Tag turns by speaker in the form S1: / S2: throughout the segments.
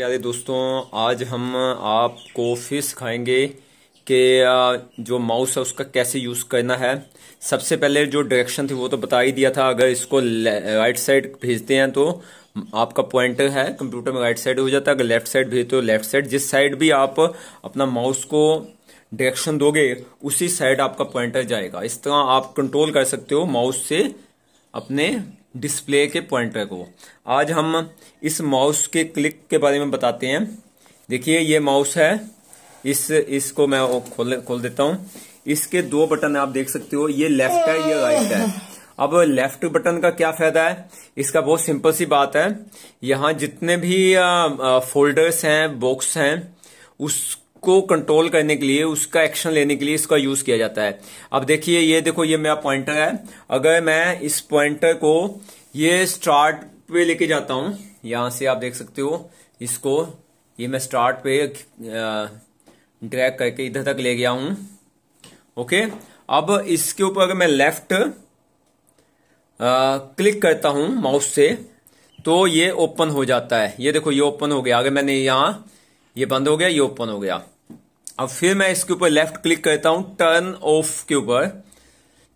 S1: प्यारे दोस्तों आज हम आपको फिर सिखाएंगे कि जो माउस है उसका कैसे यूज़ करना है सबसे पहले जो डायरेक्शन थी वो तो बता ही दिया था अगर इसको राइट साइड भेजते हैं तो आपका पॉइंटर है कंप्यूटर में राइट साइड हो जाता है अगर लेफ्ट साइड भेजते हो लेफ्ट तो साइड जिस साइड भी आप अपना माउस को डायरेक्शन दोगे उसी साइड आपका पॉइंटर जाएगा इस तरह आप कंट्रोल कर सकते हो माउस से अपने डिस्प्ले के पॉइंटर को आज हम इस माउस के क्लिक के बारे में बताते हैं देखिए ये माउस है इस इसको मैं खोल खोल देता हूँ इसके दो बटन आप देख सकते हो ये लेफ्ट है ये राइट है अब लेफ्ट बटन का क्या फायदा है इसका बहुत सिंपल सी बात है यहाँ जितने भी फोल्डर्स हैं बॉक्स हैं उस को कंट्रोल करने के लिए उसका एक्शन लेने के लिए इसका यूज किया जाता है अब देखिए ये देखो ये मेरा पॉइंटर है अगर मैं इस पॉइंटर को ये स्टार्ट पे लेके जाता हूं यहां से आप देख सकते हो इसको ये मैं स्टार्ट पे ड्रैग करके इधर तक ले गया हूं ओके अब इसके ऊपर अगर मैं लेफ्ट क्लिक करता हूं माउस से तो ये ओपन हो जाता है ये देखो ये ओपन हो गया अगर मैंने यहां ये बंद हो गया ये ओपन हो गया अब फिर मैं इसके ऊपर लेफ्ट क्लिक करता हूं टर्न ऑफ के ऊपर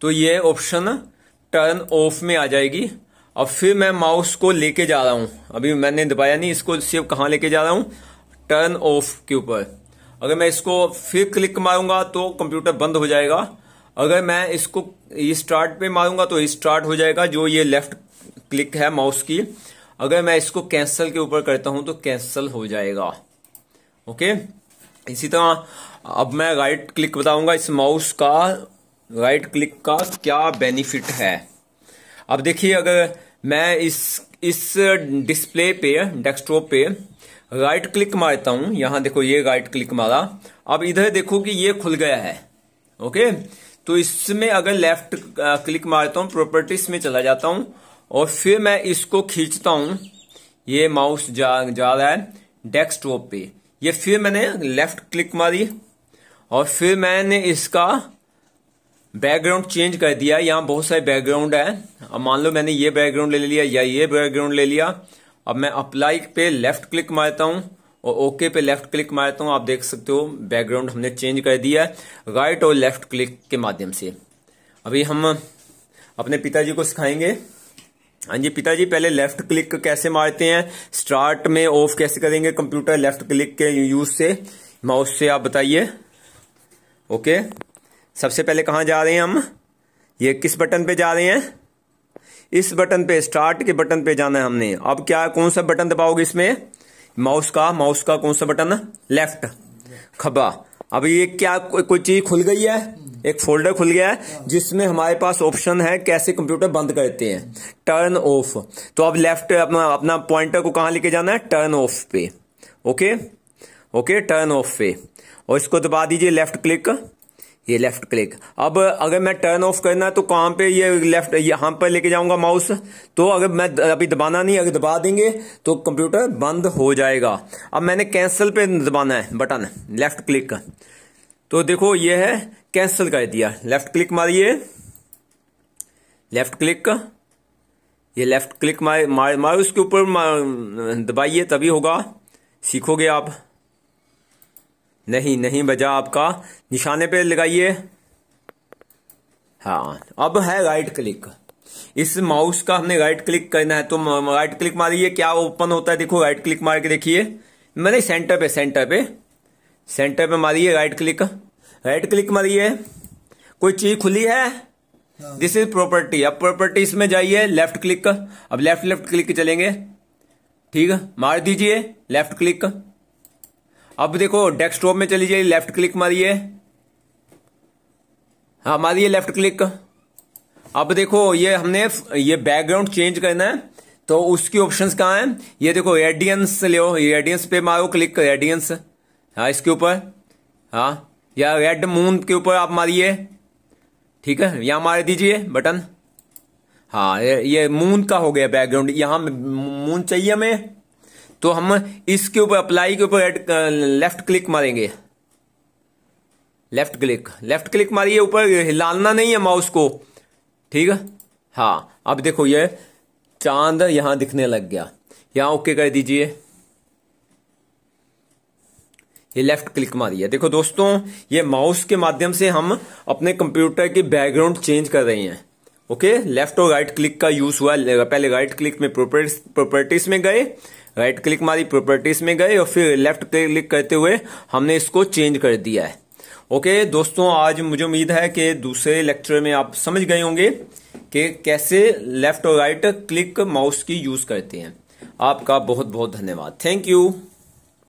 S1: तो ये ऑप्शन टर्न ऑफ में आ जाएगी अब फिर मैं माउस को लेके जा रहा हूं अभी मैंने दबाया नहीं इसको सिर्फ कहां लेके जा रहा हूं टर्न ऑफ के ऊपर अगर मैं इसको फिर क्लिक मारूंगा तो कंप्यूटर बंद हो जाएगा अगर मैं इसको स्टार्ट पे मारूंगा तो स्टार्ट हो जाएगा जो ये लेफ्ट क्लिक है माउस की अगर मैं इसको कैंसल के ऊपर करता हूं तो कैंसल हो जाएगा ओके इसी तरह अब मैं राइट क्लिक बताऊंगा इस माउस का राइट क्लिक का क्या बेनिफिट है अब देखिए अगर मैं इस इस डिस्प्ले पे डेस्कटॉप पे राइट क्लिक मारता हूं यहां देखो ये राइट क्लिक मारा अब इधर देखो कि ये खुल गया है ओके तो इसमें अगर लेफ्ट क्लिक मारता हूं प्रॉपर्टीज में चला जाता हूं और फिर मैं इसको खींचता हूं ये माउस जा जा रहा है डेस्कटॉप पे ये फिर मैंने लेफ्ट क्लिक मारी और फिर मैंने इसका बैकग्राउंड चेंज कर दिया यहाँ बहुत सारे बैकग्राउंड है अब मान लो मैंने ये बैकग्राउंड ले लिया या ये बैकग्राउंड ले लिया अब मैं अप्लाई पे लेफ्ट क्लिक मारता हूँ और ओके पे लेफ्ट क्लिक मारता हूँ आप देख सकते हो बैकग्राउंड हमने चेंज कर दिया है राइट और लेफ्ट क्लिक के माध्यम से अभी हम अपने पिताजी को सिखाएंगे हाँ जी पिताजी पहले लेफ्ट क्लिक कैसे मारते हैं स्टार्ट में ऑफ कैसे करेंगे कंप्यूटर लेफ्ट क्लिक के यूज से माउस से आप बताइए ओके सबसे पहले कहाँ जा रहे हैं हम ये किस बटन पे जा रहे हैं इस बटन पे स्टार्ट के बटन पे जाना है हमने अब क्या कौन सा बटन दबाओगे इसमें माउस का माउस का कौन सा बटन लेफ्ट खबा अब ये क्या को, कोई चीज खुल गई है एक फोल्डर खुल गया है जिसमें हमारे पास ऑप्शन है कैसे कंप्यूटर बंद करते हैं टर्न ऑफ तो अब लेफ्ट अपना अपना पॉइंटर को कहा लेके जाना है टर्न ऑफ पे ओके ओके टर्न ऑफ पे और इसको दबा दीजिए लेफ्ट क्लिक ये लेफ्ट क्लिक अब अगर मैं टर्न ऑफ करना है तो कहां पे ये लेफ्ट यहां पर लेके जाऊंगा माउस तो अगर मैं अभी दबाना नहीं अगर दबा देंगे तो कंप्यूटर बंद हो जाएगा अब मैंने कैंसिल पे दबाना है बटन लेफ्ट क्लिक तो देखो ये है कैंसिल कर दिया लेफ्ट क्लिक मारिए लेफ्ट क्लिक का ये लेफ्ट क्लिक मार मार मार उसके ऊपर दबाइए तभी होगा सीखोगे आप नहीं नहीं बजा आपका निशाने पे लगाइए हाँ अब है राइट क्लिक इस माउस का हमने राइट क्लिक करना है तो राइट क्लिक मारिए क्या ओपन होता है देखो राइट क्लिक मार के देखिए मैंने सेंटर पे सेंटर पे सेंटर पे मारिए राइट क्लिक राइट क्लिक मारिए कोई चीज खुली है दिस इज प्रॉपर्टी अब प्रॉपर्टी इसमें जाइए लेफ्ट क्लिक अब लेफ्ट लेफ्ट क्लिक चलेंगे ठीक है मार दीजिए लेफ्ट क्लिक अब देखो डेस्कटॉप में चली जाइए लेफ्ट क्लिक मारिए हाँ मारिए लेफ्ट क्लिक अब देखो ये हमने ये बैकग्राउंड चेंज करना है तो उसकी ऑप्शंस कहाँ हैं ये देखो रेडियंस ले रेडियंस पे मारो क्लिक रेडियंस हाँ इसके ऊपर हाँ या रेड मून के ऊपर आप मारिए ठीक है यहां मार दीजिए बटन हाँ ये मून का हो गया बैकग्राउंड यहां मून चाहिए हमें तो हम इसके ऊपर अप्लाई के ऊपर रेड लेफ्ट क्लिक मारेंगे लेफ्ट क्लिक लेफ्ट क्लिक मारिए ऊपर हिलाना नहीं है माउस को ठीक है हाँ अब देखो ये चांद यहां दिखने लग गया यहां ओके कर दीजिए ये लेफ्ट क्लिक मारी है देखो दोस्तों ये माउस के माध्यम से हम अपने कंप्यूटर की बैकग्राउंड चेंज कर रहे हैं ओके लेफ्ट और राइट क्लिक का यूज हुआ पहले राइट क्लिक में प्रॉपर्टीज में गए राइट क्लिक मारी प्रॉपर्टीज में गए और फिर लेफ्ट क्लिक करते हुए हमने इसको चेंज कर दिया है ओके दोस्तों आज मुझे उम्मीद है कि दूसरे लेक्चर में आप समझ गए होंगे कि कैसे लेफ्ट और राइट क्लिक माउस की यूज करते हैं आपका बहुत बहुत धन्यवाद थैंक यू